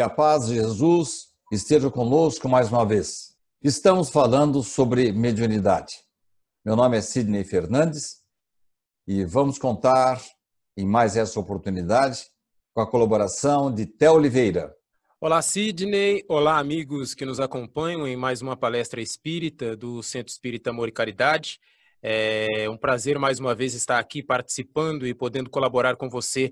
Que a paz de Jesus esteja conosco mais uma vez. Estamos falando sobre mediunidade. Meu nome é Sidney Fernandes e vamos contar em mais essa oportunidade com a colaboração de Té Oliveira. Olá, Sidney. Olá, amigos que nos acompanham em mais uma palestra espírita do Centro Espírita Amor e Caridade. É um prazer mais uma vez estar aqui participando e podendo colaborar com você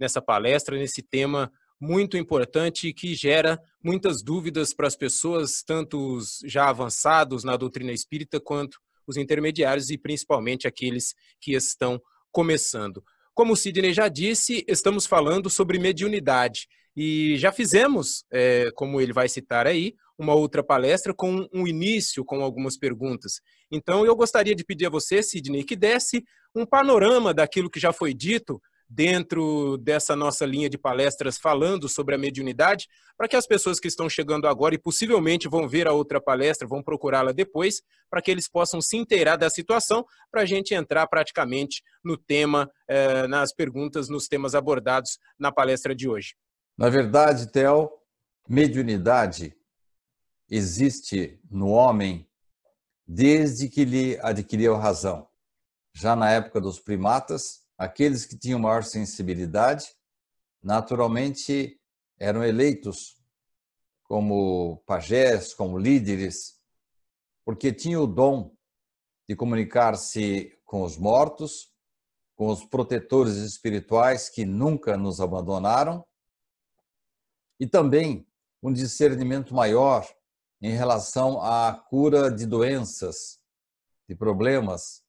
nessa palestra, nesse tema muito importante que gera muitas dúvidas para as pessoas, tanto os já avançados na doutrina espírita quanto os intermediários e principalmente aqueles que estão começando. Como o Sidney já disse, estamos falando sobre mediunidade e já fizemos, é, como ele vai citar aí, uma outra palestra com um início com algumas perguntas. Então eu gostaria de pedir a você, Sidney, que desse um panorama daquilo que já foi dito dentro dessa nossa linha de palestras falando sobre a mediunidade, para que as pessoas que estão chegando agora e possivelmente vão ver a outra palestra, vão procurá-la depois, para que eles possam se inteirar da situação, para a gente entrar praticamente no tema, eh, nas perguntas, nos temas abordados na palestra de hoje. Na verdade, Theo, mediunidade existe no homem desde que ele adquiriu razão. Já na época dos primatas, aqueles que tinham maior sensibilidade, naturalmente eram eleitos como pajés, como líderes, porque tinham o dom de comunicar-se com os mortos, com os protetores espirituais que nunca nos abandonaram, e também um discernimento maior em relação à cura de doenças, de problemas,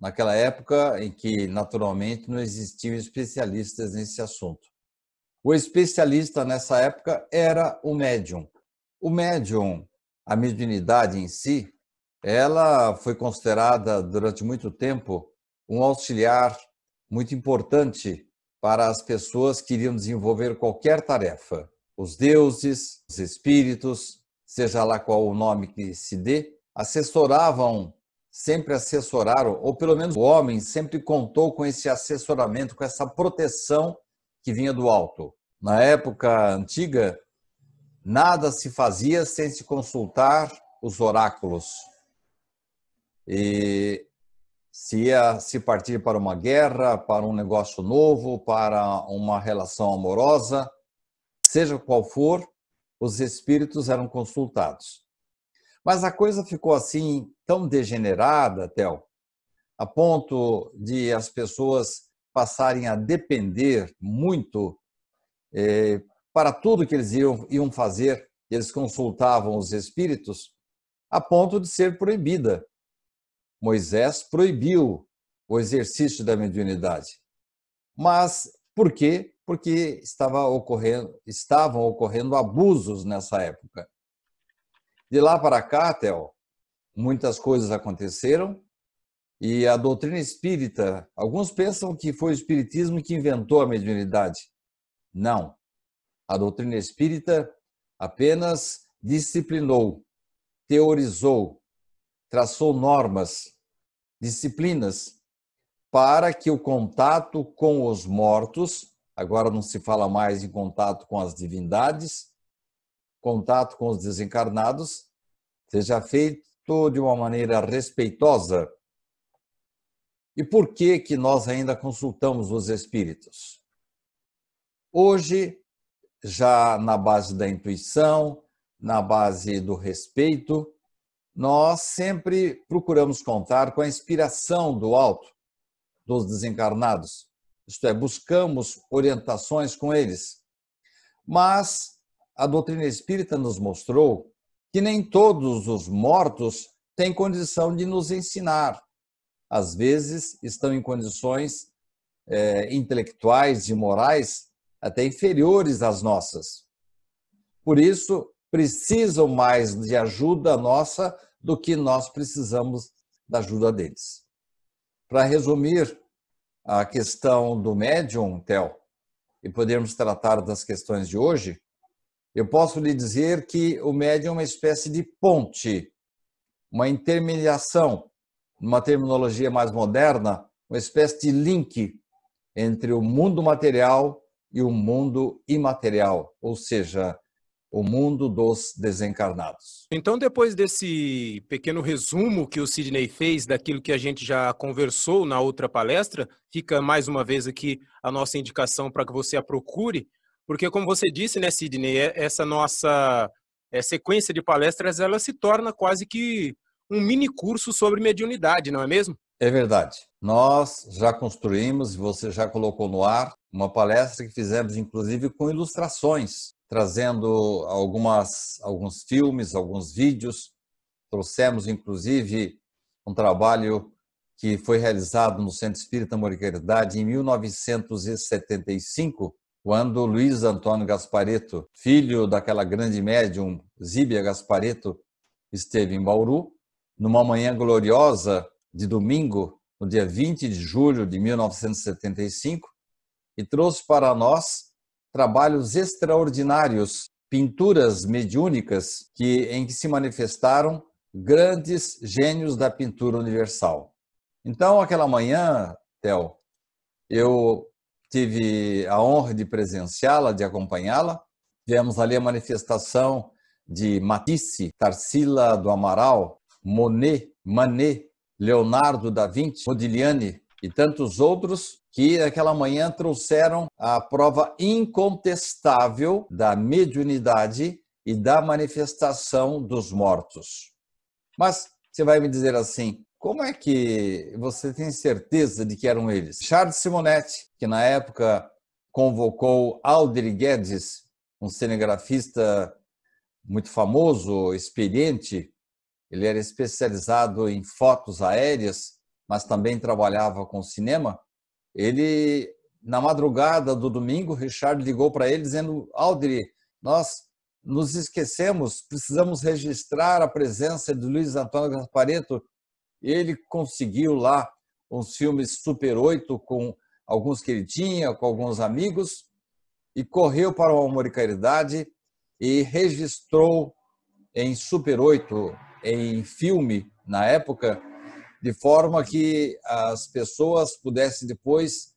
naquela época em que, naturalmente, não existiam especialistas nesse assunto. O especialista nessa época era o médium. O médium, a mediunidade em si, ela foi considerada durante muito tempo um auxiliar muito importante para as pessoas que iriam desenvolver qualquer tarefa. Os deuses, os espíritos, seja lá qual o nome que se dê, assessoravam sempre assessoraram, ou pelo menos o homem sempre contou com esse assessoramento, com essa proteção que vinha do alto. Na época antiga, nada se fazia sem se consultar os oráculos. E se ia se partir para uma guerra, para um negócio novo, para uma relação amorosa, seja qual for, os espíritos eram consultados. Mas a coisa ficou assim tão degenerada, Théo, a ponto de as pessoas passarem a depender muito eh, para tudo que eles iam, iam fazer, eles consultavam os espíritos, a ponto de ser proibida. Moisés proibiu o exercício da mediunidade. Mas por quê? Porque estava ocorrendo, estavam ocorrendo abusos nessa época. De lá para cá, Théo, muitas coisas aconteceram e a doutrina espírita, alguns pensam que foi o espiritismo que inventou a mediunidade. Não. A doutrina espírita apenas disciplinou, teorizou, traçou normas, disciplinas para que o contato com os mortos, agora não se fala mais em contato com as divindades, contato com os desencarnados, seja feito tratou de uma maneira respeitosa. E por que que nós ainda consultamos os espíritos? Hoje, já na base da intuição, na base do respeito, nós sempre procuramos contar com a inspiração do alto, dos desencarnados. Isto é, buscamos orientações com eles. Mas a doutrina espírita nos mostrou que nem todos os mortos têm condição de nos ensinar. Às vezes estão em condições é, intelectuais e morais até inferiores às nossas. Por isso, precisam mais de ajuda nossa do que nós precisamos da ajuda deles. Para resumir a questão do médium, Theo, e podermos tratar das questões de hoje, eu posso lhe dizer que o médium é uma espécie de ponte, uma intermediação, numa terminologia mais moderna, uma espécie de link entre o mundo material e o mundo imaterial, ou seja, o mundo dos desencarnados. Então, depois desse pequeno resumo que o Sidney fez daquilo que a gente já conversou na outra palestra, fica mais uma vez aqui a nossa indicação para que você a procure porque, como você disse, né, Sidney, é, essa nossa é, sequência de palestras, ela se torna quase que um mini curso sobre mediunidade, não é mesmo? É verdade. Nós já construímos, você já colocou no ar, uma palestra que fizemos, inclusive, com ilustrações, trazendo algumas, alguns filmes, alguns vídeos. Trouxemos, inclusive, um trabalho que foi realizado no Centro Espírita Moricaridade em 1975, quando Luiz Antônio Gaspareto, filho daquela grande médium Zíbia Gaspareto, esteve em Bauru, numa manhã gloriosa de domingo, no dia 20 de julho de 1975, e trouxe para nós trabalhos extraordinários, pinturas mediúnicas que, em que se manifestaram grandes gênios da pintura universal. Então, aquela manhã, Theo, eu tive a honra de presenciá-la, de acompanhá-la. Tivemos ali a manifestação de Matisse, Tarsila do Amaral, Monet, Manet, Leonardo da Vinci, Modigliani e tantos outros que naquela manhã trouxeram a prova incontestável da mediunidade e da manifestação dos mortos. Mas você vai me dizer assim, como é que você tem certeza de que eram eles? Charles Simonetti, que na época convocou Aldri Guedes, um cinegrafista muito famoso, experiente. Ele era especializado em fotos aéreas, mas também trabalhava com cinema. Ele, na madrugada do domingo, Richard ligou para ele dizendo: Aldri, nós nos esquecemos, precisamos registrar a presença de Luiz Antônio Gaspareto ele conseguiu lá uns filmes Super 8 com alguns que ele tinha, com alguns amigos, e correu para o Amor e Caridade e registrou em Super 8, em filme, na época, de forma que as pessoas pudessem depois,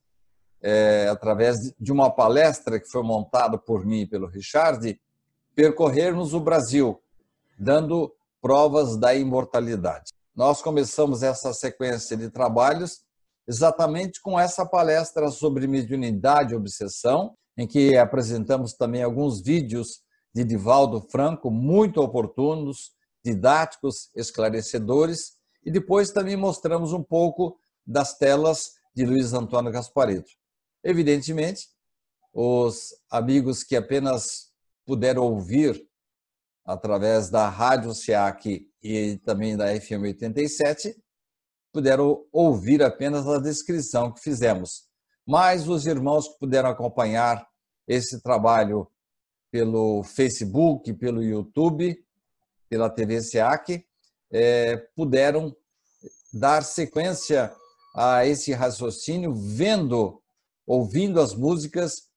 é, através de uma palestra que foi montada por mim e pelo Richard, percorrermos o Brasil, dando provas da imortalidade. Nós começamos essa sequência de trabalhos exatamente com essa palestra sobre mediunidade e obsessão, em que apresentamos também alguns vídeos de Divaldo Franco, muito oportunos, didáticos, esclarecedores, e depois também mostramos um pouco das telas de Luiz Antônio Gasparito. Evidentemente, os amigos que apenas puderam ouvir através da Rádio SEAC e também da FM 87, puderam ouvir apenas a descrição que fizemos. Mas os irmãos que puderam acompanhar esse trabalho pelo Facebook, pelo YouTube, pela TV SEAC, é, puderam dar sequência a esse raciocínio, vendo, ouvindo as músicas,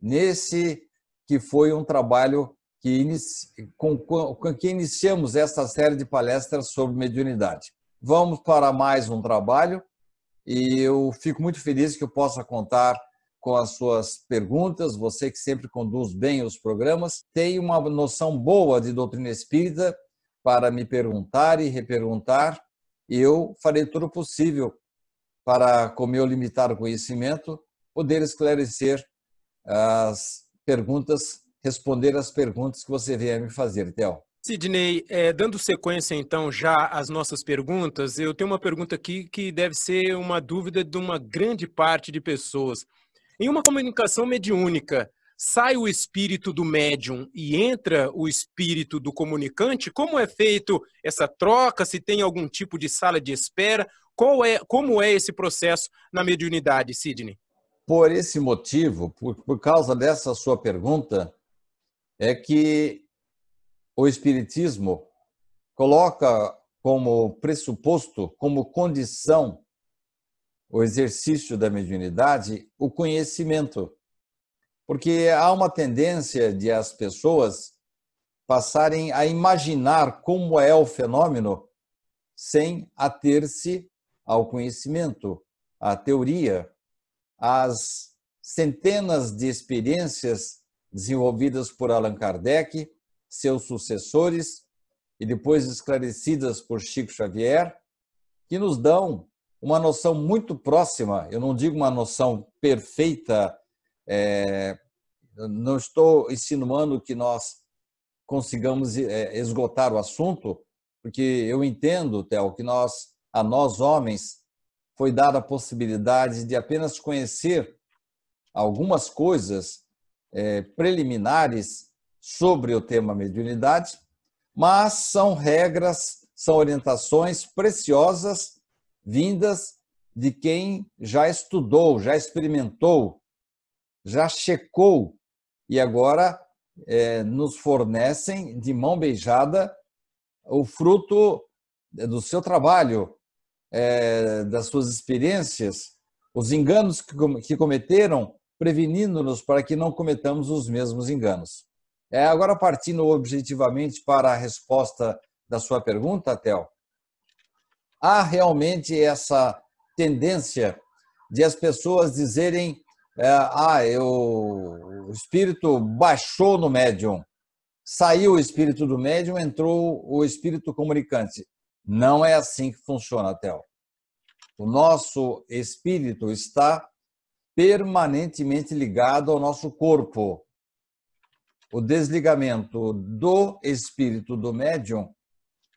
nesse que foi um trabalho que, com, com que iniciamos esta série de palestras sobre mediunidade. Vamos para mais um trabalho e eu fico muito feliz que eu possa contar com as suas perguntas, você que sempre conduz bem os programas, tem uma noção boa de doutrina espírita para me perguntar e reperguntar, e eu farei tudo possível para, com meu limitado conhecimento, poder esclarecer as perguntas responder as perguntas que você vier me fazer, Theo. Sidney, é, dando sequência então já às nossas perguntas, eu tenho uma pergunta aqui que deve ser uma dúvida de uma grande parte de pessoas. Em uma comunicação mediúnica, sai o espírito do médium e entra o espírito do comunicante? Como é feito essa troca? Se tem algum tipo de sala de espera? Qual é, como é esse processo na mediunidade, Sidney? Por esse motivo, por, por causa dessa sua pergunta, é que o Espiritismo coloca como pressuposto, como condição, o exercício da mediunidade, o conhecimento. Porque há uma tendência de as pessoas passarem a imaginar como é o fenômeno sem ater-se ao conhecimento, à teoria, às centenas de experiências desenvolvidas por Allan Kardec, seus sucessores e depois esclarecidas por Chico Xavier, que nos dão uma noção muito próxima, eu não digo uma noção perfeita, é, não estou insinuando que nós consigamos é, esgotar o assunto, porque eu entendo, Theo, que nós, a nós homens, foi dada a possibilidade de apenas conhecer algumas coisas é, preliminares sobre o tema mediunidade, mas são regras, são orientações preciosas vindas de quem já estudou, já experimentou, já checou e agora é, nos fornecem de mão beijada o fruto do seu trabalho, é, das suas experiências, os enganos que cometeram prevenindo-nos para que não cometamos os mesmos enganos. É, agora, partindo objetivamente para a resposta da sua pergunta, Tel, há realmente essa tendência de as pessoas dizerem: é, ah, eu, o espírito baixou no médium, saiu o espírito do médium, entrou o espírito comunicante. Não é assim que funciona, Tel. O nosso espírito está permanentemente ligado ao nosso corpo. O desligamento do espírito do médium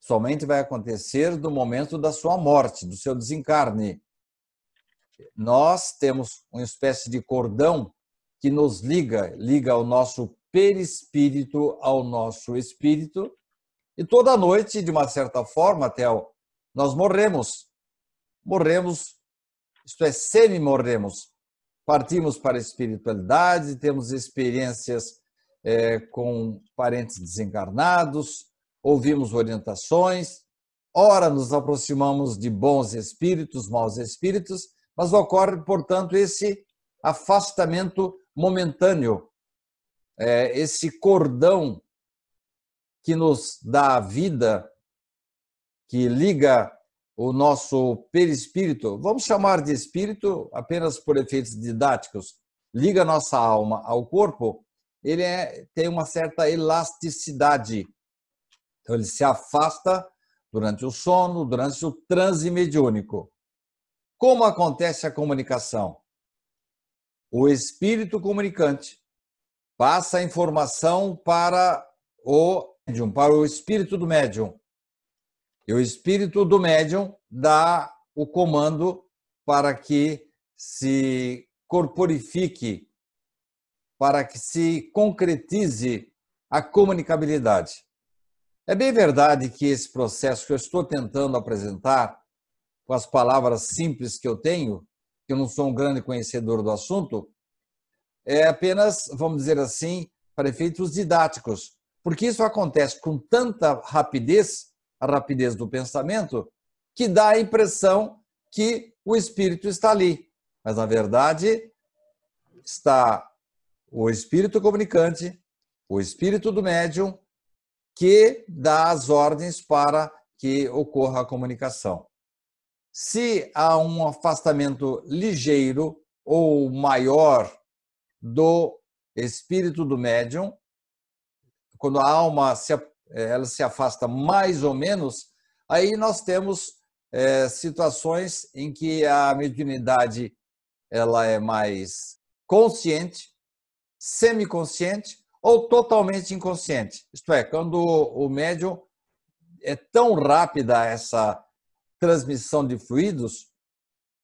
somente vai acontecer no momento da sua morte, do seu desencarne. Nós temos uma espécie de cordão que nos liga, liga o nosso perispírito ao nosso espírito. E toda noite, de uma certa forma, Theo, nós morremos. Morremos, isto é, semi-morremos partimos para a espiritualidade, temos experiências é, com parentes desencarnados, ouvimos orientações, ora nos aproximamos de bons espíritos, maus espíritos, mas ocorre, portanto, esse afastamento momentâneo, é, esse cordão que nos dá a vida, que liga o nosso perispírito, vamos chamar de espírito apenas por efeitos didáticos, liga nossa alma ao corpo, ele é, tem uma certa elasticidade. Então, ele se afasta durante o sono, durante o transe mediúnico. Como acontece a comunicação? O espírito comunicante passa a informação para o médium, para o espírito do médium. E é o espírito do médium dá o comando para que se corporifique, para que se concretize a comunicabilidade. É bem verdade que esse processo que eu estou tentando apresentar, com as palavras simples que eu tenho, que eu não sou um grande conhecedor do assunto, é apenas, vamos dizer assim, para efeitos didáticos, porque isso acontece com tanta rapidez a rapidez do pensamento, que dá a impressão que o espírito está ali. Mas, na verdade, está o espírito comunicante, o espírito do médium, que dá as ordens para que ocorra a comunicação. Se há um afastamento ligeiro ou maior do espírito do médium, quando a alma se é, ela se afasta mais ou menos, aí nós temos é, situações em que a mediunidade ela é mais consciente, semiconsciente ou totalmente inconsciente. Isto é, quando o médium é tão rápida essa transmissão de fluidos,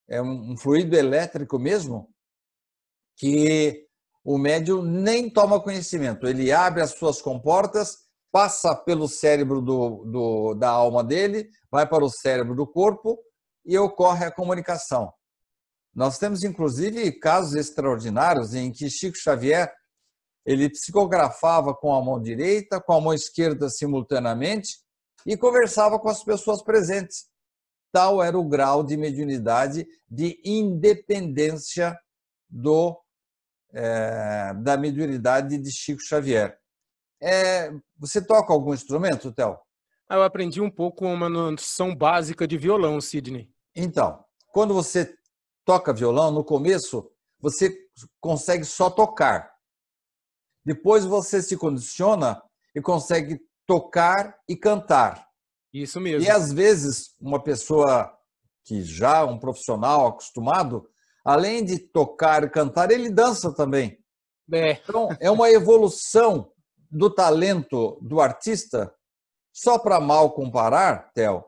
é um fluido elétrico mesmo, que o médium nem toma conhecimento. Ele abre as suas comportas passa pelo cérebro do, do, da alma dele, vai para o cérebro do corpo e ocorre a comunicação. Nós temos, inclusive, casos extraordinários em que Chico Xavier ele psicografava com a mão direita, com a mão esquerda simultaneamente e conversava com as pessoas presentes. Tal era o grau de mediunidade, de independência do, é, da mediunidade de Chico Xavier. É, você toca algum instrumento, Théo? Ah, eu aprendi um pouco uma noção básica de violão, Sidney. Então, quando você toca violão, no começo você consegue só tocar. Depois você se condiciona e consegue tocar e cantar. Isso mesmo. E às vezes uma pessoa que já um profissional acostumado, além de tocar e cantar, ele dança também. É. Então é uma evolução do talento do artista, só para mal comparar, Theo,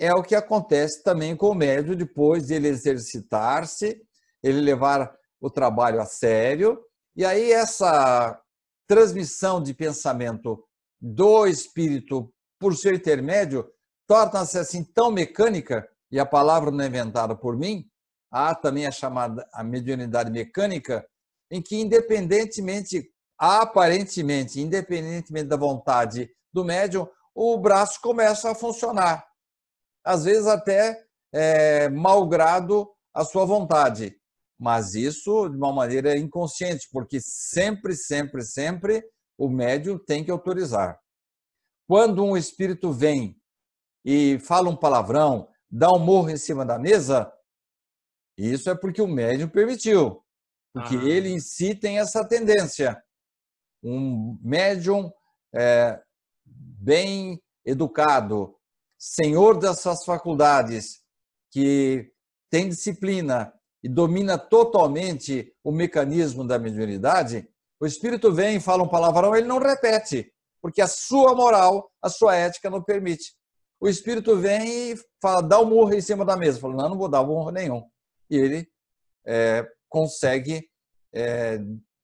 é o que acontece também com o médio depois de ele exercitar-se, ele levar o trabalho a sério, e aí essa transmissão de pensamento do espírito por seu intermédio torna-se assim tão mecânica, e a palavra não é inventada por mim, há também a chamada a mediunidade mecânica, em que independentemente aparentemente, independentemente da vontade do médium, o braço começa a funcionar. Às vezes, até é, malgrado a sua vontade. Mas isso de uma maneira inconsciente, porque sempre, sempre, sempre o médium tem que autorizar. Quando um espírito vem e fala um palavrão, dá um morro em cima da mesa, isso é porque o médium permitiu. Porque ah. ele em si tem essa tendência um médium é, bem educado, senhor dessas faculdades, que tem disciplina e domina totalmente o mecanismo da mediunidade, o espírito vem e fala um palavrão, ele não repete, porque a sua moral, a sua ética não permite. O espírito vem e fala, dá um murro em cima da mesa. Fala, não, não vou dar murro nenhum. E ele é, consegue é,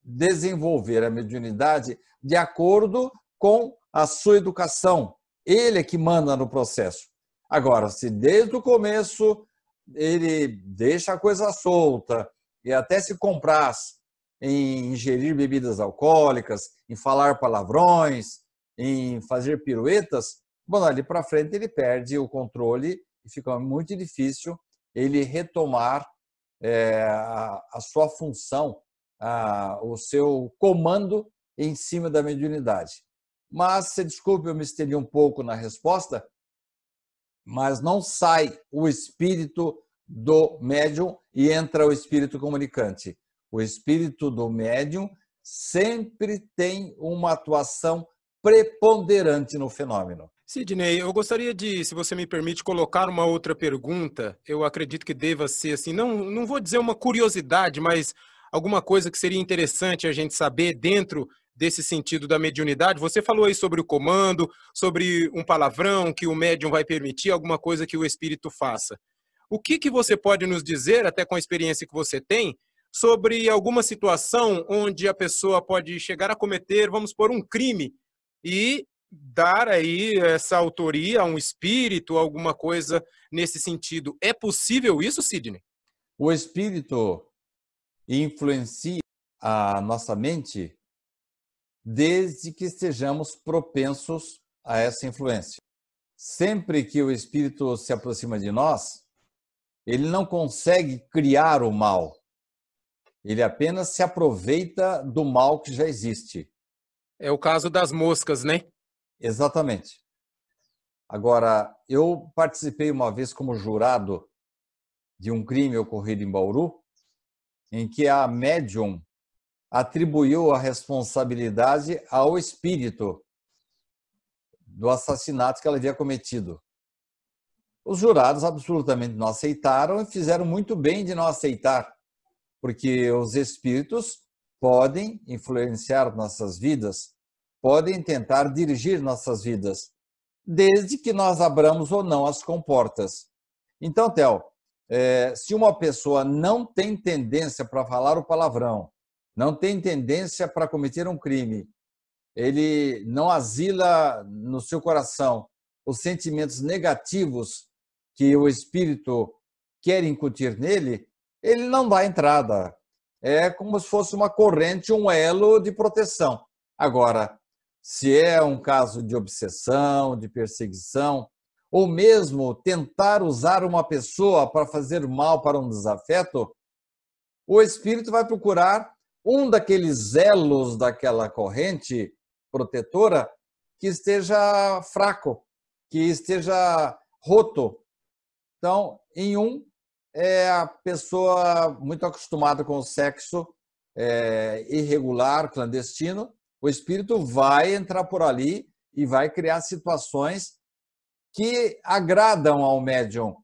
desenvolver a mediunidade de acordo com a sua educação. Ele é que manda no processo. Agora, se desde o começo ele deixa a coisa solta e até se compraz em ingerir bebidas alcoólicas, em falar palavrões, em fazer piruetas, bom, ali para frente ele perde o controle e fica muito difícil ele retomar é, a, a sua função o seu comando em cima da mediunidade. Mas, se desculpe, eu me estendi um pouco na resposta, mas não sai o espírito do médium e entra o espírito comunicante. O espírito do médium sempre tem uma atuação preponderante no fenômeno. Sidney, eu gostaria de, se você me permite, colocar uma outra pergunta. Eu acredito que deva ser assim, não, não vou dizer uma curiosidade, mas alguma coisa que seria interessante a gente saber dentro desse sentido da mediunidade? Você falou aí sobre o comando, sobre um palavrão que o médium vai permitir, alguma coisa que o espírito faça. O que, que você pode nos dizer, até com a experiência que você tem, sobre alguma situação onde a pessoa pode chegar a cometer, vamos por um crime e dar aí essa autoria a um espírito, alguma coisa nesse sentido. É possível isso, Sidney? O espírito e influencia a nossa mente, desde que estejamos propensos a essa influência. Sempre que o espírito se aproxima de nós, ele não consegue criar o mal. Ele apenas se aproveita do mal que já existe. É o caso das moscas, né? Exatamente. Agora, eu participei uma vez como jurado de um crime ocorrido em Bauru, em que a médium atribuiu a responsabilidade ao espírito do assassinato que ela havia cometido. Os jurados absolutamente não aceitaram e fizeram muito bem de não aceitar, porque os espíritos podem influenciar nossas vidas, podem tentar dirigir nossas vidas, desde que nós abramos ou não as comportas. Então, Théo, é, se uma pessoa não tem tendência para falar o palavrão, não tem tendência para cometer um crime, ele não asila no seu coração os sentimentos negativos que o espírito quer incutir nele, ele não dá entrada. É como se fosse uma corrente, um elo de proteção. Agora, se é um caso de obsessão, de perseguição, ou mesmo tentar usar uma pessoa para fazer mal para um desafeto, o espírito vai procurar um daqueles elos daquela corrente protetora que esteja fraco, que esteja roto. Então, em um, é a pessoa muito acostumada com o sexo é, irregular, clandestino, o espírito vai entrar por ali e vai criar situações que agradam ao médium.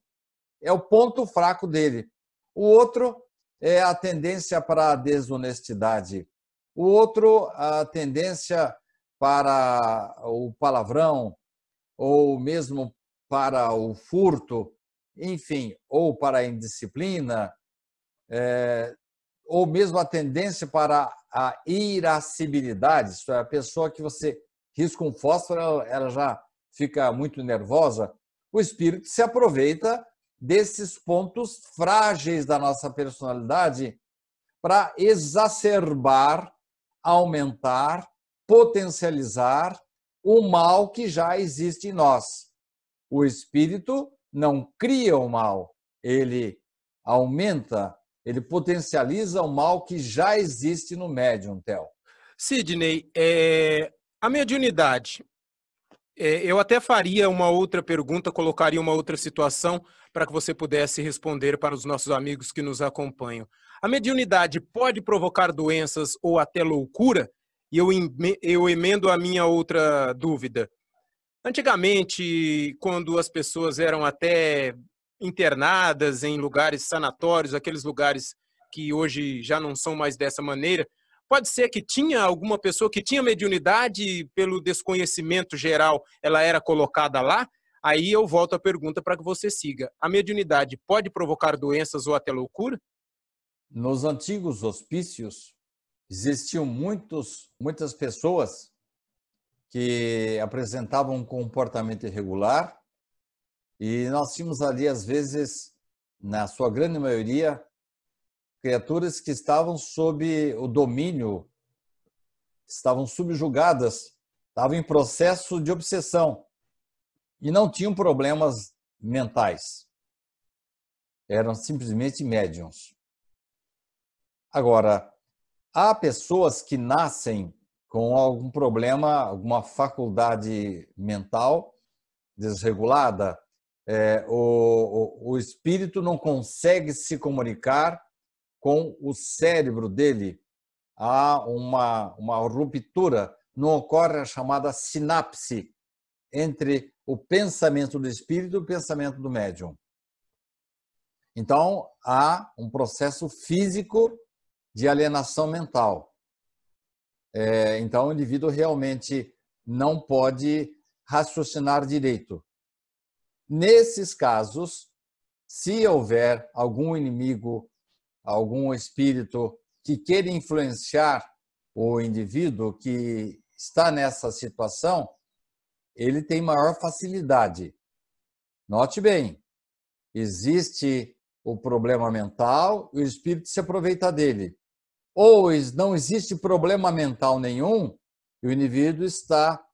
É o ponto fraco dele. O outro é a tendência para a desonestidade. O outro, a tendência para o palavrão, ou mesmo para o furto, enfim, ou para a indisciplina, é, ou mesmo a tendência para a irascibilidade, isso é, a pessoa que você risca um fósforo, ela, ela já fica muito nervosa, o espírito se aproveita desses pontos frágeis da nossa personalidade para exacerbar, aumentar, potencializar o mal que já existe em nós. O espírito não cria o mal, ele aumenta, ele potencializa o mal que já existe no médium, Theo. Sidney, é... a mediunidade é, eu até faria uma outra pergunta, colocaria uma outra situação para que você pudesse responder para os nossos amigos que nos acompanham. A mediunidade pode provocar doenças ou até loucura? E eu, eu emendo a minha outra dúvida. Antigamente, quando as pessoas eram até internadas em lugares sanatórios, aqueles lugares que hoje já não são mais dessa maneira, Pode ser que tinha alguma pessoa que tinha mediunidade e pelo desconhecimento geral ela era colocada lá? Aí eu volto à pergunta para que você siga. A mediunidade pode provocar doenças ou até loucura? Nos antigos hospícios existiam muitos, muitas pessoas que apresentavam um comportamento irregular e nós tínhamos ali às vezes, na sua grande maioria, criaturas que estavam sob o domínio, estavam subjugadas, estavam em processo de obsessão e não tinham problemas mentais. Eram simplesmente médiums. Agora, há pessoas que nascem com algum problema, alguma faculdade mental desregulada, é, o, o, o espírito não consegue se comunicar com o cérebro dele. Há uma, uma ruptura, não ocorre a chamada sinapse entre o pensamento do espírito e o pensamento do médium. Então, há um processo físico de alienação mental. É, então, o indivíduo realmente não pode raciocinar direito. Nesses casos, se houver algum inimigo algum espírito que queira influenciar o indivíduo que está nessa situação, ele tem maior facilidade. Note bem, existe o problema mental e o espírito se aproveita dele. Ou não existe problema mental nenhum e o indivíduo está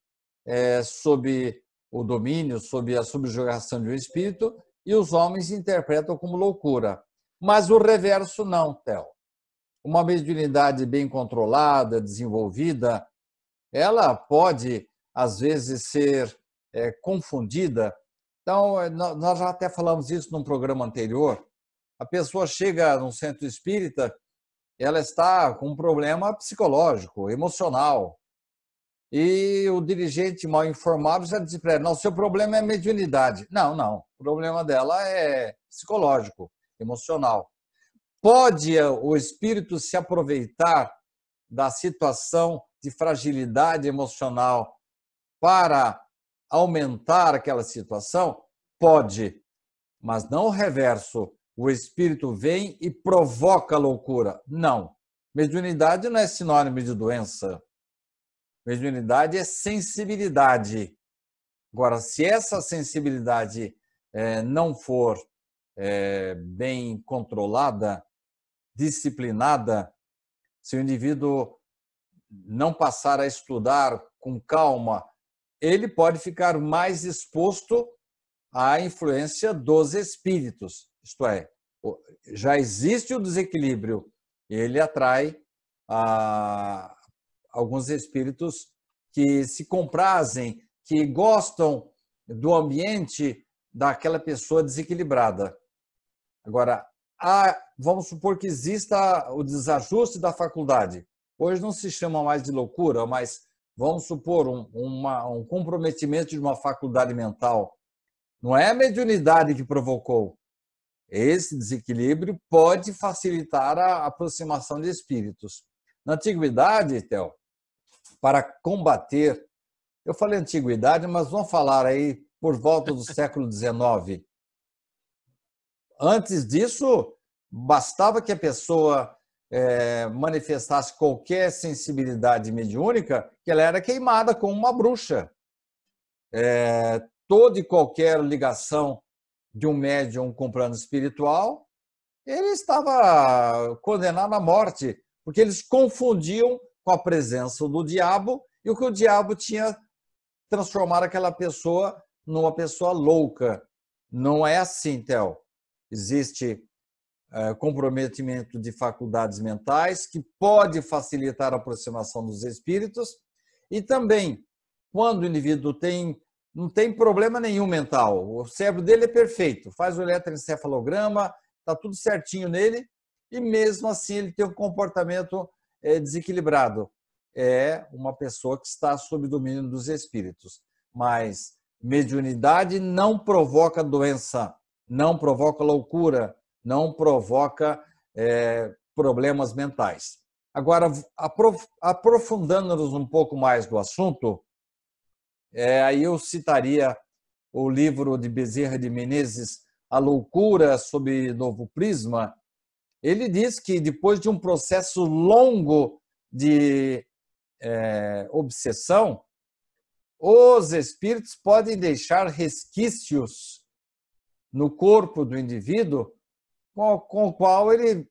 é, sob o domínio, sob a subjugação de um espírito e os homens interpretam como loucura. Mas o reverso não, Theo. Uma mediunidade bem controlada, desenvolvida, ela pode, às vezes, ser é, confundida. Então, é, nós já até falamos isso num programa anterior. A pessoa chega num centro espírita, ela está com um problema psicológico, emocional. E o dirigente mal informado já disse para ela: não, seu problema é mediunidade. Não, não. O problema dela é psicológico emocional. Pode o espírito se aproveitar da situação de fragilidade emocional para aumentar aquela situação? Pode, mas não o reverso. O espírito vem e provoca loucura. Não. Mediunidade não é sinônimo de doença. Mediunidade é sensibilidade. Agora, se essa sensibilidade eh, não for é, bem controlada, disciplinada, se o indivíduo não passar a estudar com calma, ele pode ficar mais exposto à influência dos espíritos. Isto é, já existe o desequilíbrio, ele atrai a, ah, alguns espíritos que se comprazem, que gostam do ambiente daquela pessoa desequilibrada. Agora, ah, vamos supor que exista o desajuste da faculdade. Hoje não se chama mais de loucura, mas vamos supor um, uma, um comprometimento de uma faculdade mental. Não é a mediunidade que provocou. Esse desequilíbrio pode facilitar a aproximação de espíritos. Na antiguidade, Théo, para combater, eu falei antiguidade, mas vamos falar aí por volta do século XIX, Antes disso, bastava que a pessoa é, manifestasse qualquer sensibilidade mediúnica, que ela era queimada como uma bruxa. É, toda e qualquer ligação de um médium com o plano espiritual, ele estava condenado à morte, porque eles confundiam com a presença do diabo e o que o diabo tinha transformado aquela pessoa numa pessoa louca. Não é assim, Théo existe é, comprometimento de faculdades mentais, que pode facilitar a aproximação dos espíritos, e também, quando o indivíduo tem, não tem problema nenhum mental, o cérebro dele é perfeito, faz o eletroencefalograma, está tudo certinho nele, e mesmo assim ele tem um comportamento é, desequilibrado. É uma pessoa que está sob domínio dos espíritos. Mas mediunidade não provoca doença não provoca loucura, não provoca é, problemas mentais. Agora, aprofundando-nos um pouco mais do assunto, é, aí eu citaria o livro de Bezerra de Menezes, A Loucura sob Novo Prisma. Ele diz que depois de um processo longo de é, obsessão, os espíritos podem deixar resquícios no corpo do indivíduo com, o qual ele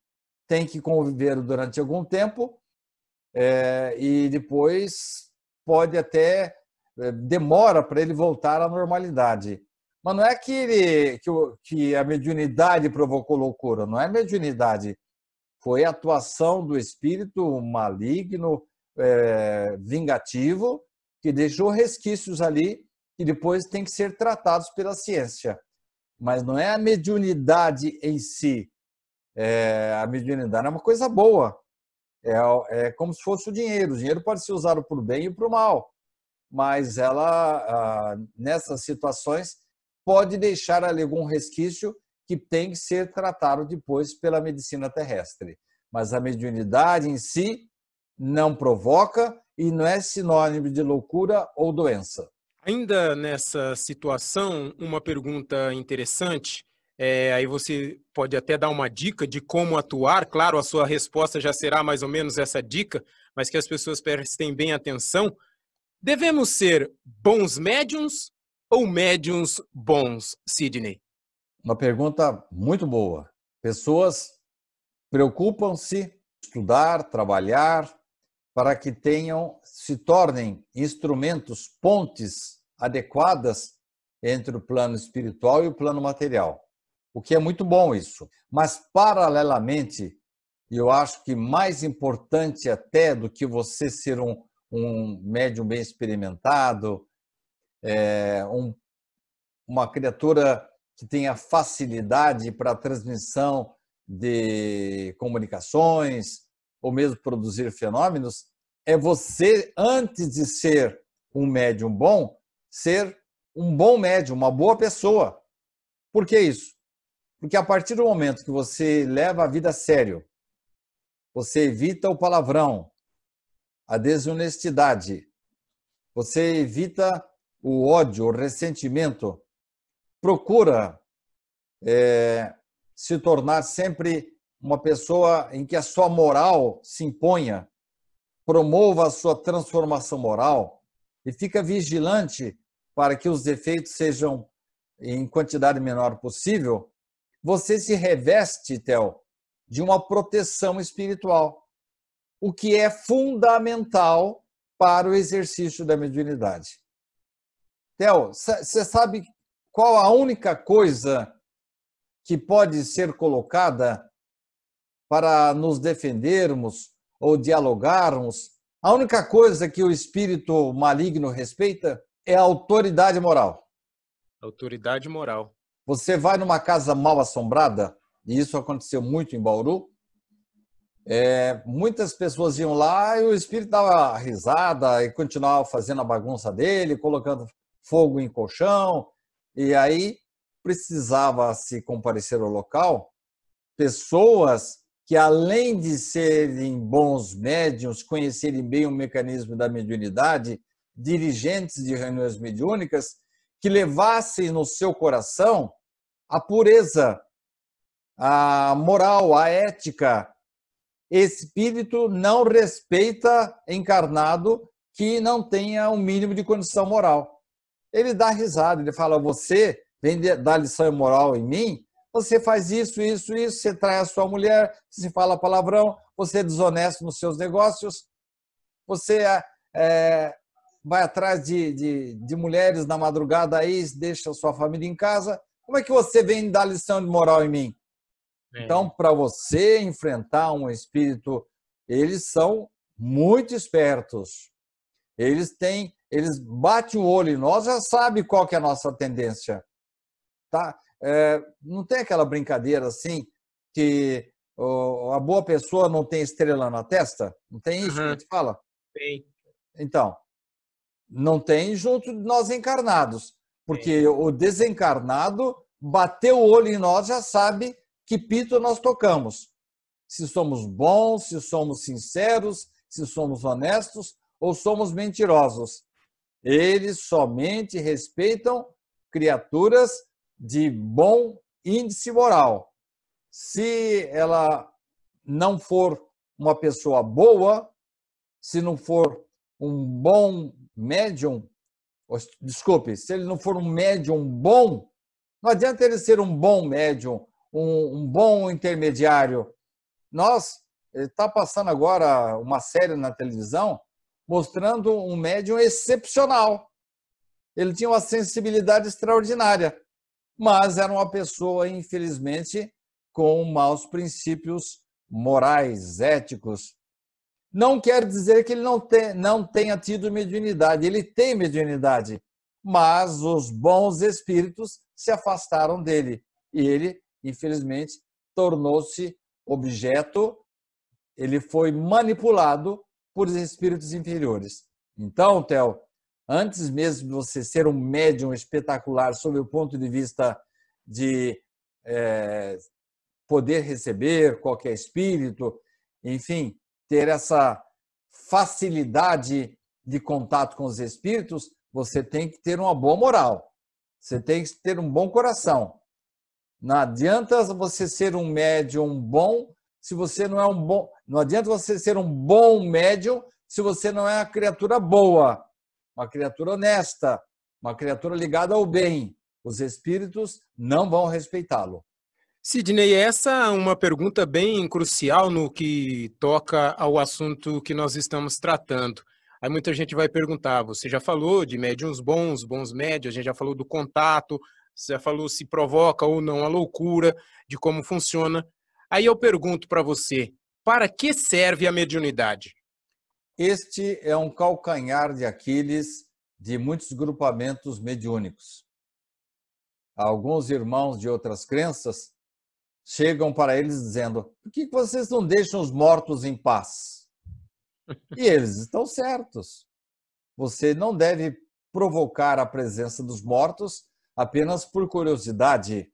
tem que conviver durante algum tempo é, e depois pode até é, demora para ele voltar à normalidade. Mas não é que, ele, que, que a mediunidade provocou loucura, não é mediunidade. Foi a atuação do espírito maligno, é, vingativo, que deixou resquícios ali que depois tem que ser tratados pela ciência mas não é a mediunidade em si. É, a mediunidade é uma coisa boa. É, é, como se fosse o dinheiro. O dinheiro pode ser usado para o bem e para o mal, mas ela, ah, nessas situações, pode deixar ali algum resquício que tem que ser tratado depois pela medicina terrestre. Mas a mediunidade em si não provoca e não é sinônimo de loucura ou doença. Ainda nessa situação, uma pergunta interessante. É, aí você pode até dar uma dica de como atuar. Claro, a sua resposta já será mais ou menos essa dica, mas que as pessoas prestem bem atenção. Devemos ser bons médiums ou médiums bons, Sidney? Uma pergunta muito boa. Pessoas preocupam-se estudar, trabalhar, para que tenham, se tornem instrumentos, pontes adequadas entre o plano espiritual e o plano material. O que é muito bom isso. Mas, paralelamente, eu acho que mais importante até do que você ser um, um médium bem experimentado, é, um, uma criatura que tenha facilidade para a transmissão de comunicações, ou mesmo produzir fenômenos, é você, antes de ser um médium bom, ser um bom médium, uma boa pessoa. Por que isso? Porque a partir do momento que você leva a vida a sério, você evita o palavrão, a desonestidade, você evita o ódio, o ressentimento, procura é, se tornar sempre uma pessoa em que a sua moral se imponha, promova a sua transformação moral e fica vigilante para que os defeitos sejam em quantidade menor possível, você se reveste, Tel, de uma proteção espiritual, o que é fundamental para o exercício da mediunidade. Tel, você sabe qual a única coisa que pode ser colocada para nos defendermos ou dialogarmos, a única coisa que o espírito maligno respeita é a autoridade moral. Autoridade moral. Você vai numa casa mal assombrada, e isso aconteceu muito em Bauru, é, muitas pessoas iam lá e o espírito dava risada e continuava fazendo a bagunça dele, colocando fogo em colchão, e aí precisava se comparecer ao local pessoas que além de serem bons médiums, conhecerem bem o mecanismo da mediunidade, dirigentes de reuniões mediúnicas, que levassem no seu coração a pureza, a moral, a ética. Espírito não respeita encarnado que não tenha um mínimo de condição moral. Ele dá risada, ele fala: Você vem dar lição moral em mim? você faz isso, isso, isso, você trai a sua mulher, você fala palavrão, você é desonesto nos seus negócios, você é, vai atrás de, de, de, mulheres na madrugada aí, deixa a sua família em casa. Como é que você vem dar lição de moral em mim? É. Então, para você enfrentar um espírito, eles são muito espertos. Eles têm, eles batem o olho em nós, já sabe qual que é a nossa tendência. Tá? é, não tem aquela brincadeira assim que a boa pessoa não tem estrela na testa? Não tem isso uhum. que a gente fala? Tem. Então, não tem junto de nós encarnados, porque o desencarnado bateu o olho em nós já sabe que pito nós tocamos. Se somos bons, se somos sinceros, se somos honestos ou somos mentirosos. Eles somente respeitam criaturas de bom índice moral. Se ela não for uma pessoa boa, se não for um bom médium, desculpe, se ele não for um médium bom, não adianta ele ser um bom médium, um, um bom intermediário. Nós está eh, passando agora uma série na televisão mostrando um médium excepcional. Ele tinha uma sensibilidade extraordinária mas era uma pessoa, infelizmente, com maus princípios morais, éticos. Não quer dizer que ele não, te, não tenha tido mediunidade, ele tem mediunidade, mas os bons espíritos se afastaram dele e ele, infelizmente, tornou-se objeto, ele foi manipulado por espíritos inferiores. Então, Theo, antes mesmo de você ser um médium espetacular sob o ponto de vista de é, poder receber qualquer espírito, enfim, ter essa facilidade de contato com os espíritos, você tem que ter uma boa moral, você tem que ter um bom coração. Não adianta você ser um médium bom se você não é um bom. Não adianta você ser um bom médium se você não é uma criatura boa uma criatura honesta, uma criatura ligada ao bem. Os espíritos não vão respeitá-lo. Sidney, essa é uma pergunta bem crucial no que toca ao assunto que nós estamos tratando. Aí muita gente vai perguntar: você já falou de médiums bons, bons médios, a gente já falou do contato, você já falou se provoca ou não a loucura, de como funciona. Aí eu pergunto para você: para que serve a mediunidade? Este é um calcanhar de Aquiles de muitos grupamentos mediúnicos. Alguns irmãos de outras crenças chegam para eles dizendo: por que vocês não deixam os mortos em paz? E eles estão certos. Você não deve provocar a presença dos mortos apenas por curiosidade,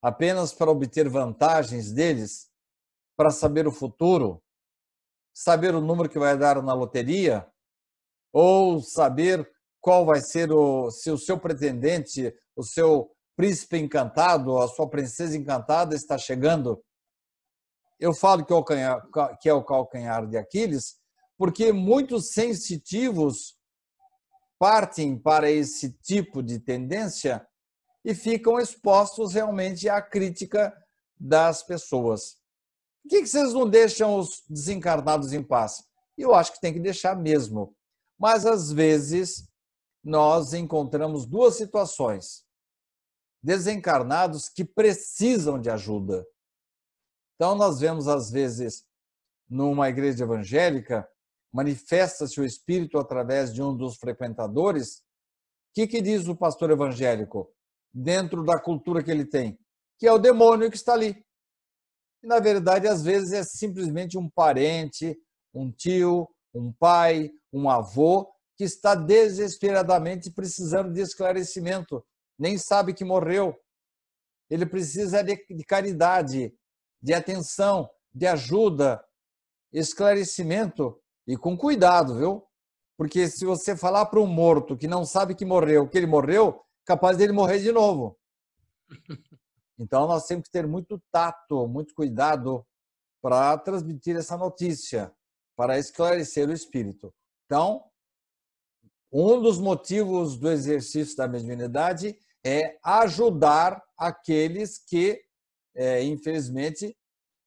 apenas para obter vantagens deles, para saber o futuro, saber o número que vai dar na loteria, ou saber qual vai ser o se o seu pretendente, o seu príncipe encantado, a sua princesa encantada está chegando. Eu falo que é o calcanhar, que é o calcanhar de Aquiles, porque muitos sensitivos partem para esse tipo de tendência e ficam expostos realmente à crítica das pessoas. Por que, vocês não deixam os desencarnados em paz? Eu acho que tem que deixar mesmo. Mas, às vezes, nós encontramos duas situações. Desencarnados que precisam de ajuda. Então, nós vemos, às vezes, numa igreja evangélica, manifesta-se o Espírito através de um dos frequentadores. O que, que, diz o pastor evangélico? Dentro da cultura que ele tem, que é o demônio que está ali. E, na verdade, às vezes é simplesmente um parente, um tio, um pai, um avô que está desesperadamente precisando de esclarecimento, nem sabe que morreu. Ele precisa de, caridade, de atenção, de ajuda, esclarecimento e com cuidado, viu? Porque se você falar para um morto que não sabe que morreu, que ele morreu, capaz dele morrer de novo. Então, nós temos que ter muito tato, muito cuidado para transmitir essa notícia, para esclarecer o espírito. Então, um dos motivos do exercício da mediunidade é ajudar aqueles que, é, infelizmente,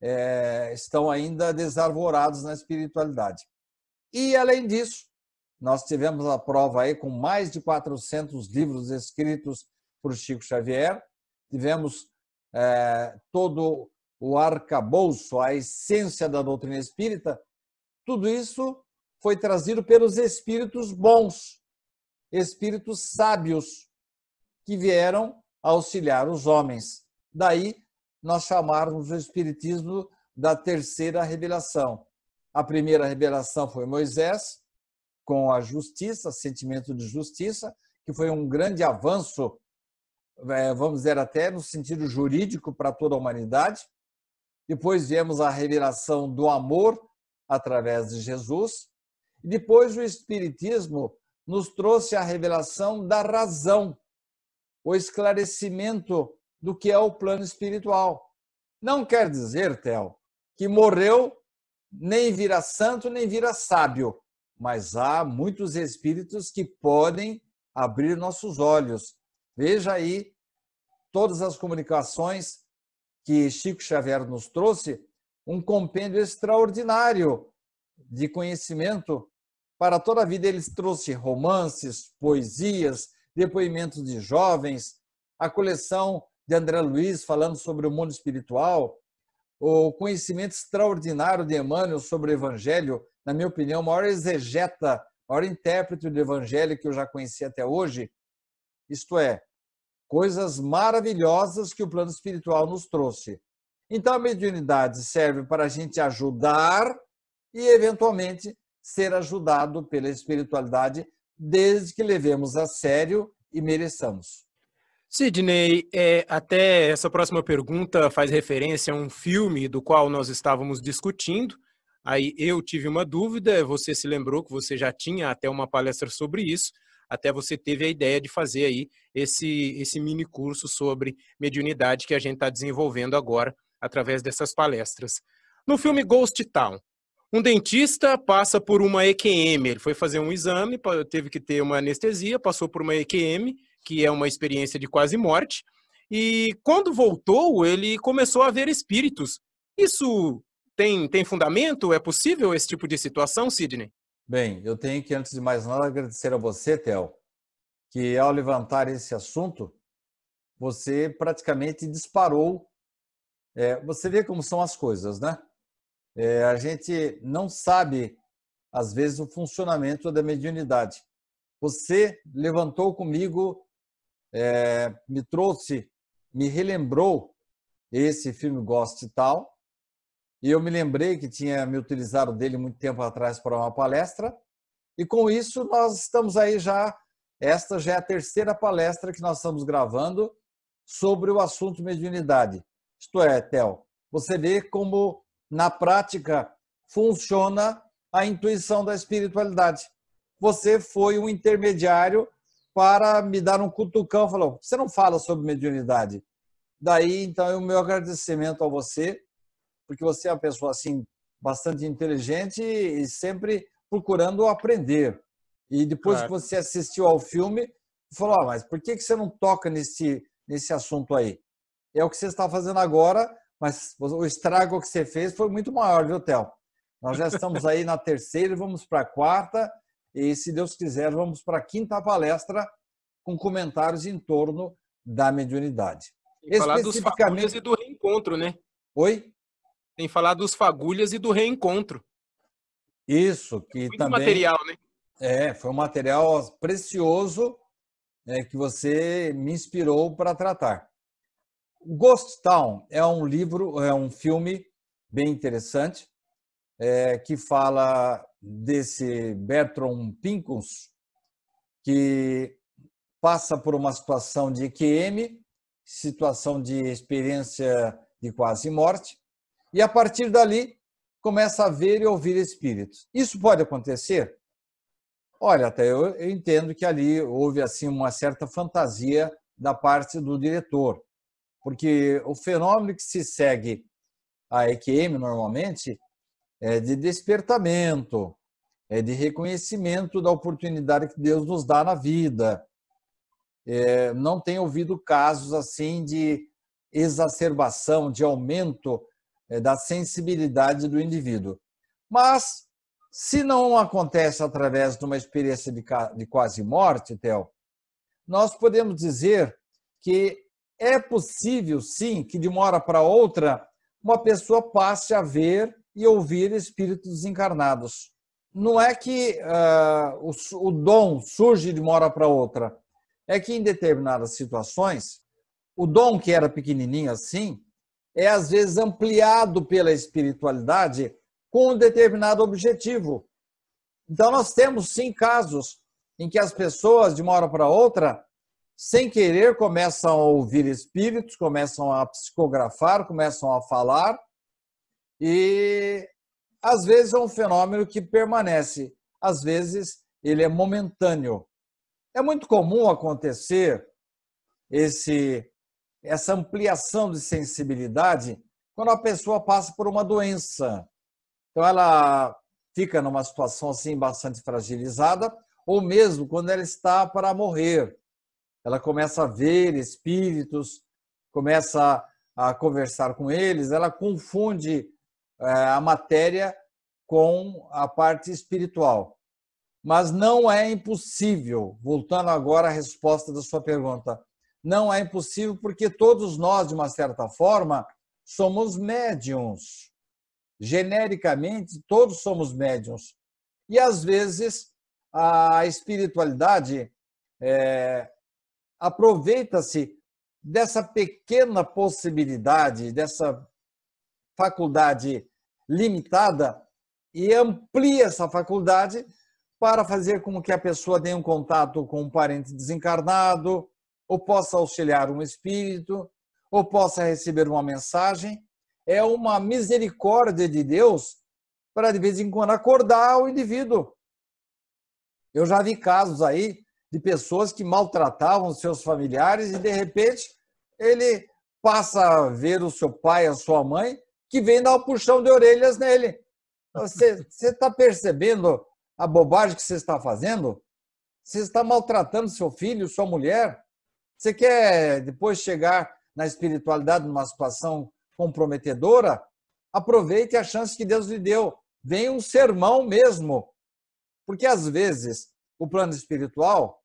é, estão ainda desarvorados na espiritualidade. E, além disso, nós tivemos a prova aí com mais de 400 livros escritos por Chico Xavier, tivemos é, todo o arcabouço, a essência da doutrina espírita, tudo isso foi trazido pelos espíritos bons, espíritos sábios, que vieram auxiliar os homens. Daí nós chamarmos o Espiritismo da terceira revelação. A primeira revelação foi Moisés, com a justiça, sentimento de justiça, que foi um grande avanço é, vamos dizer, até no sentido jurídico para toda a humanidade. Depois viemos a revelação do amor através de Jesus. E depois o Espiritismo nos trouxe a revelação da razão, o esclarecimento do que é o plano espiritual. Não quer dizer, Theo, que morreu nem vira santo, nem vira sábio, mas há muitos espíritos que podem abrir nossos olhos Veja aí todas as comunicações que Chico Xavier nos trouxe, um compêndio extraordinário de conhecimento para toda a vida. Ele trouxe romances, poesias, depoimentos de jovens, a coleção de André Luiz falando sobre o mundo espiritual, o conhecimento extraordinário de Emmanuel sobre o Evangelho, na minha opinião, o maior exegeta, o maior intérprete do Evangelho que eu já conheci até hoje, isto é, coisas maravilhosas que o plano espiritual nos trouxe. Então, a mediunidade serve para a gente ajudar e, eventualmente, ser ajudado pela espiritualidade, desde que levemos a sério e mereçamos. Sidney, é, até essa próxima pergunta faz referência a um filme do qual nós estávamos discutindo. Aí eu tive uma dúvida, você se lembrou que você já tinha até uma palestra sobre isso até você teve a ideia de fazer aí esse, esse mini curso sobre mediunidade que a gente está desenvolvendo agora através dessas palestras. No filme Ghost Town, um dentista passa por uma EQM. Ele foi fazer um exame, teve que ter uma anestesia, passou por uma EQM, que é uma experiência de quase morte. E quando voltou, ele começou a ver espíritos. Isso tem, tem fundamento? É possível esse tipo de situação, Sidney? Bem, eu tenho que, antes de mais nada, agradecer a você, Theo, que ao levantar esse assunto, você praticamente disparou. É, você vê como são as coisas, né? É, a gente não sabe, às vezes, o funcionamento da mediunidade. Você levantou comigo, é, me trouxe, me relembrou esse filme Ghost e tal, e eu me lembrei que tinha me utilizado dele muito tempo atrás para uma palestra. E com isso, nós estamos aí já. Esta já é a terceira palestra que nós estamos gravando sobre o assunto mediunidade. Isto é, Tel, você vê como, na prática, funciona a intuição da espiritualidade. Você foi um intermediário para me dar um cutucão, falou: você não fala sobre mediunidade. Daí, então, o meu agradecimento a você porque você é uma pessoa assim bastante inteligente e sempre procurando aprender. E depois claro. que você assistiu ao filme, falou: ah, mas por que que você não toca nesse nesse assunto aí? É o que você está fazendo agora, mas o estrago que você fez foi muito maior, viu, tel. Nós já estamos aí na terceira, vamos para a quarta e, se Deus quiser, vamos para a quinta palestra com comentários em torno da mediunidade. E falar dos e do reencontro, né? Oi? Tem falado dos fagulhas e do reencontro. Isso, é que Muito também... material, né? É, foi um material precioso né, que você me inspirou para tratar. Ghost Town é um livro, é um filme bem interessante é, que fala desse Bertram Pincus que passa por uma situação de EQM, situação de experiência de quase morte, e a partir dali começa a ver e ouvir espíritos. Isso pode acontecer? Olha, até eu, eu entendo que ali houve assim uma certa fantasia da parte do diretor, porque o fenômeno que se segue à EQM normalmente é de despertamento, é de reconhecimento da oportunidade que Deus nos dá na vida. É, não tenho ouvido casos assim de exacerbação, de aumento é, da sensibilidade do indivíduo. Mas, se não acontece através de uma experiência de quase morte, Theo, nós podemos dizer que é possível, sim, que de uma hora para outra, uma pessoa passe a ver e ouvir espíritos encarnados. Não é que uh, o, o dom surge de uma hora para outra. É que em determinadas situações, o dom que era pequenininho assim, é às vezes ampliado pela espiritualidade com um determinado objetivo. Então nós temos sim casos em que as pessoas de uma hora para outra, sem querer, começam a ouvir espíritos, começam a psicografar, começam a falar e às vezes é um fenômeno que permanece, às vezes ele é momentâneo. É muito comum acontecer esse essa ampliação de sensibilidade quando a pessoa passa por uma doença. Então, ela fica numa situação assim bastante fragilizada, ou mesmo quando ela está para morrer. Ela começa a ver espíritos, começa a conversar com eles, ela confunde é, a matéria com a parte espiritual. Mas não é impossível, voltando agora à resposta da sua pergunta, não é impossível, porque todos nós, de uma certa forma, somos médiums. Genericamente, todos somos médiums. E, às vezes, a espiritualidade é, aproveita-se dessa pequena possibilidade, dessa faculdade limitada e amplia essa faculdade para fazer com que a pessoa tenha um contato com um parente desencarnado, ou possa auxiliar um espírito, ou possa receber uma mensagem. É uma misericórdia de Deus para de vez em quando acordar o indivíduo. Eu já vi casos aí de pessoas que maltratavam seus familiares e de repente ele passa a ver o seu pai, a sua mãe, que vem dar um puxão de orelhas nele. Você está percebendo a bobagem que você está fazendo? Você está maltratando seu filho, sua mulher? Você quer depois chegar na espiritualidade numa situação comprometedora? Aproveite a chance que Deus lhe deu. Venha um sermão mesmo. Porque às vezes o plano espiritual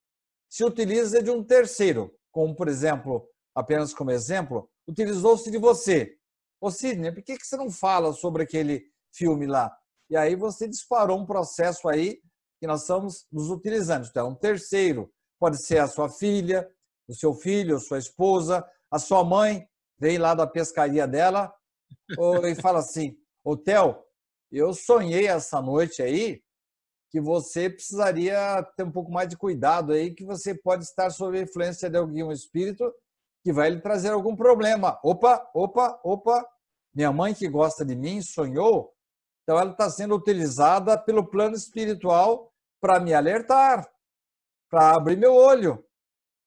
se utiliza de um terceiro, como por exemplo, apenas como exemplo, utilizou-se de você. Ô Sidney, por que você não fala sobre aquele filme lá? E aí você disparou um processo aí que nós estamos nos utilizando. Então, é um terceiro pode ser a sua filha, o seu filho, sua esposa, a sua mãe vem lá da pescaria dela e fala assim: Ô eu sonhei essa noite aí que você precisaria ter um pouco mais de cuidado aí, que você pode estar sob a influência de alguém, espírito, que vai lhe trazer algum problema. Opa, opa, opa, minha mãe que gosta de mim sonhou, então ela está sendo utilizada pelo plano espiritual para me alertar, para abrir meu olho.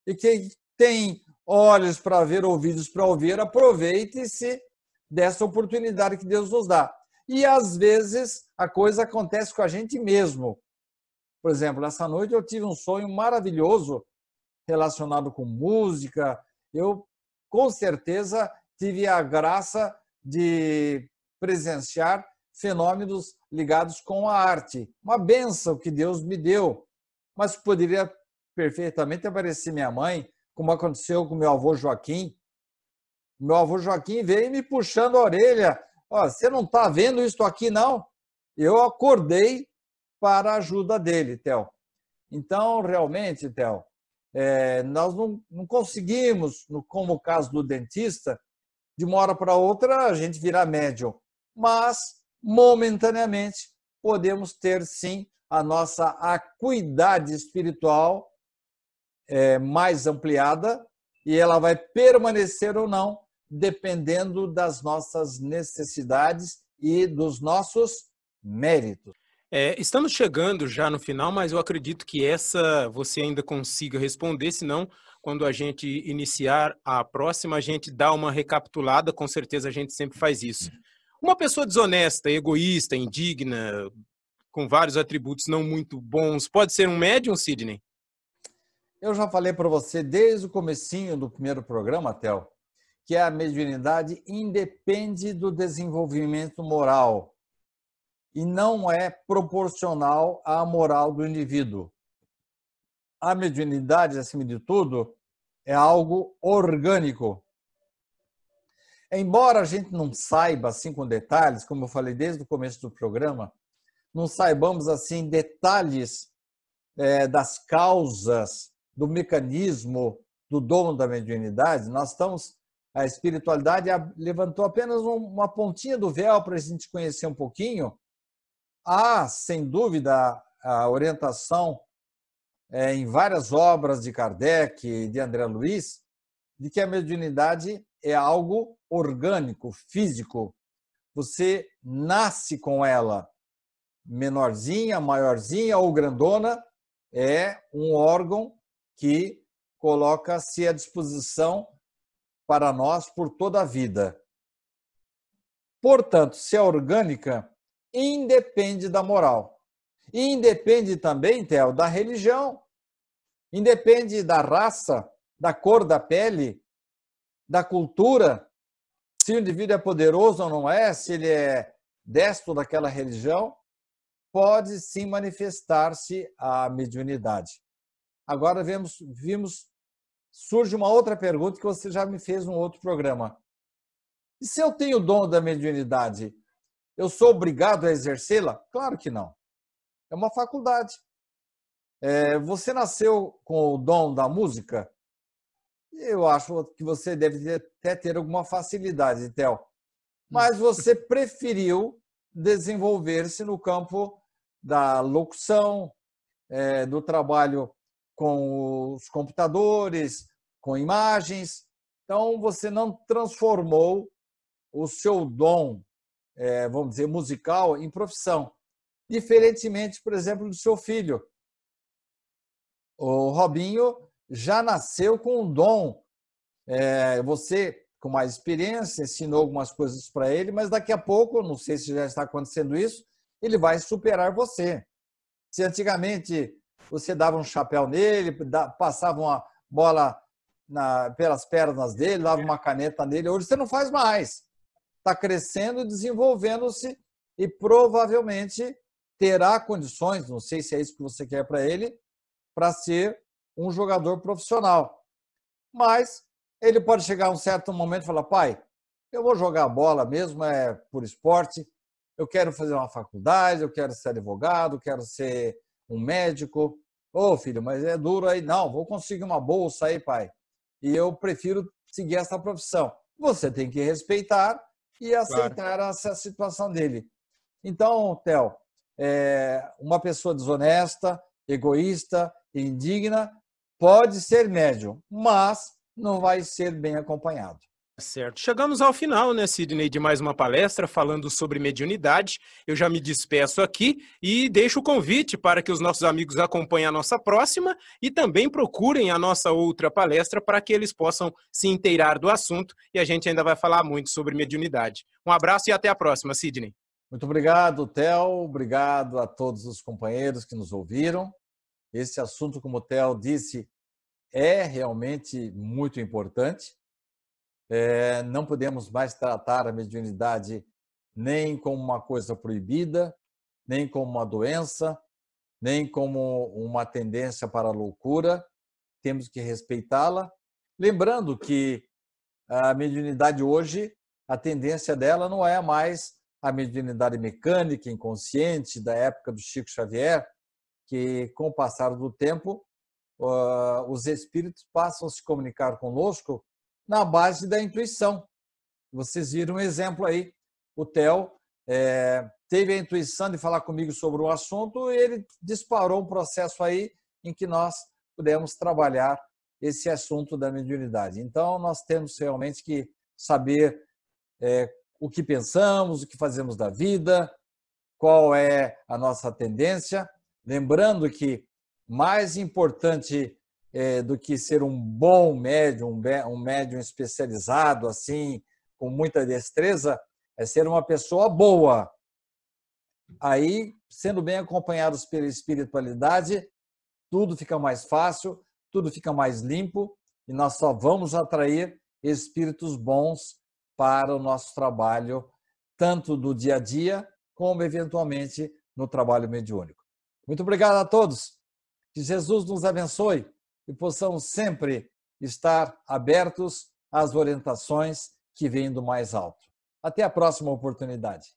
E quem tem olhos para ver, ouvidos para ouvir, aproveite-se dessa oportunidade que Deus nos dá. E às vezes a coisa acontece com a gente mesmo. Por exemplo, essa noite eu tive um sonho maravilhoso relacionado com música. Eu com certeza tive a graça de presenciar fenômenos ligados com a arte. Uma benção que Deus me deu, mas poderia perfeitamente apareci minha mãe, como aconteceu com meu avô Joaquim. Meu avô Joaquim veio me puxando a orelha. Ó, você não está vendo isso aqui, não? Eu acordei para a ajuda dele, Théo. Então, realmente, Théo, é, nós não, não conseguimos, no, como o caso do dentista, de uma hora para outra a gente virar médium. Mas, momentaneamente, podemos ter sim a nossa acuidade espiritual é, mais ampliada e ela vai permanecer ou não, dependendo das nossas necessidades e dos nossos méritos. É, estamos chegando já no final, mas eu acredito que essa você ainda consiga responder, senão, quando a gente iniciar a próxima, a gente dá uma recapitulada, com certeza a gente sempre faz isso. Uma pessoa desonesta, egoísta, indigna, com vários atributos não muito bons, pode ser um médium, Sidney? Eu já falei para você desde o comecinho do primeiro programa, Théo, que a mediunidade independe do desenvolvimento moral e não é proporcional à moral do indivíduo. A mediunidade, acima de tudo, é algo orgânico. Embora a gente não saiba assim com detalhes, como eu falei desde o começo do programa, não saibamos assim detalhes é, das causas do mecanismo do dom da mediunidade, nós estamos a espiritualidade levantou apenas uma pontinha do véu para a gente conhecer um pouquinho. Há, sem dúvida, a orientação é, em várias obras de Kardec e de André Luiz de que a mediunidade é algo orgânico, físico. Você nasce com ela, menorzinha, maiorzinha ou grandona, é um órgão que coloca-se à disposição para nós por toda a vida. Portanto, se é orgânica, independe da moral. E independe também, Theo, da religião. Independe da raça, da cor da pele, da cultura, se o indivíduo é poderoso ou não é, se ele é desto daquela religião, pode sim manifestar-se a mediunidade. Agora vemos, vimos, surge uma outra pergunta que você já me fez num outro programa. E se eu tenho o dom da mediunidade, eu sou obrigado a exercê-la? Claro que não. É uma faculdade. É, você nasceu com o dom da música? Eu acho que você deve até ter alguma facilidade, Théo. Mas você preferiu desenvolver-se no campo da locução, é, do trabalho com os computadores, com imagens. Então, você não transformou o seu dom, é, vamos dizer, musical em profissão. Diferentemente, por exemplo, do seu filho. O Robinho já nasceu com um dom. É, você, com mais experiência, ensinou algumas coisas para ele, mas daqui a pouco, não sei se já está acontecendo isso, ele vai superar você. Se antigamente você dava um chapéu nele, passava uma bola na, pelas pernas dele, dava uma caneta nele. Hoje você não faz mais. Está crescendo, desenvolvendo-se e provavelmente terá condições, não sei se é isso que você quer para ele, para ser um jogador profissional. Mas ele pode chegar a um certo momento e falar: pai, eu vou jogar bola mesmo, é por esporte, eu quero fazer uma faculdade, eu quero ser advogado, eu quero ser um médico, Ô, oh, filho, mas é duro aí. Não, vou conseguir uma bolsa aí, pai. E eu prefiro seguir essa profissão. Você tem que respeitar e aceitar claro. essa situação dele. Então, Theo, é, uma pessoa desonesta, egoísta, indigna, pode ser médium, mas não vai ser bem acompanhado. Certo. Chegamos ao final, né, Sidney, de mais uma palestra falando sobre mediunidade. Eu já me despeço aqui e deixo o convite para que os nossos amigos acompanhem a nossa próxima e também procurem a nossa outra palestra para que eles possam se inteirar do assunto e a gente ainda vai falar muito sobre mediunidade. Um abraço e até a próxima, Sidney. Muito obrigado, Theo. Obrigado a todos os companheiros que nos ouviram. Esse assunto, como o Theo disse, é realmente muito importante é, não podemos mais tratar a mediunidade nem como uma coisa proibida, nem como uma doença, nem como uma tendência para a loucura. Temos que respeitá-la. Lembrando que a mediunidade hoje, a tendência dela não é mais a mediunidade mecânica, inconsciente, da época do Chico Xavier, que com o passar do tempo, ah, os espíritos passam a se comunicar conosco na base da intuição. Vocês viram um exemplo aí. O Theo é, teve a intuição de falar comigo sobre o assunto e ele disparou um processo aí em que nós pudemos trabalhar esse assunto da mediunidade. Então, nós temos realmente que saber é, o que pensamos, o que fazemos da vida, qual é a nossa tendência. Lembrando que mais importante é, do que ser um bom médium, um médium especializado, assim, com muita destreza, é ser uma pessoa boa. Aí, sendo bem acompanhados pela espiritualidade, tudo fica mais fácil, tudo fica mais limpo e nós só vamos atrair espíritos bons para o nosso trabalho, tanto do dia a dia, como eventualmente no trabalho mediúnico. Muito obrigado a todos. Que Jesus nos abençoe e possam sempre estar abertos às orientações que vêm do mais alto. Até a próxima oportunidade.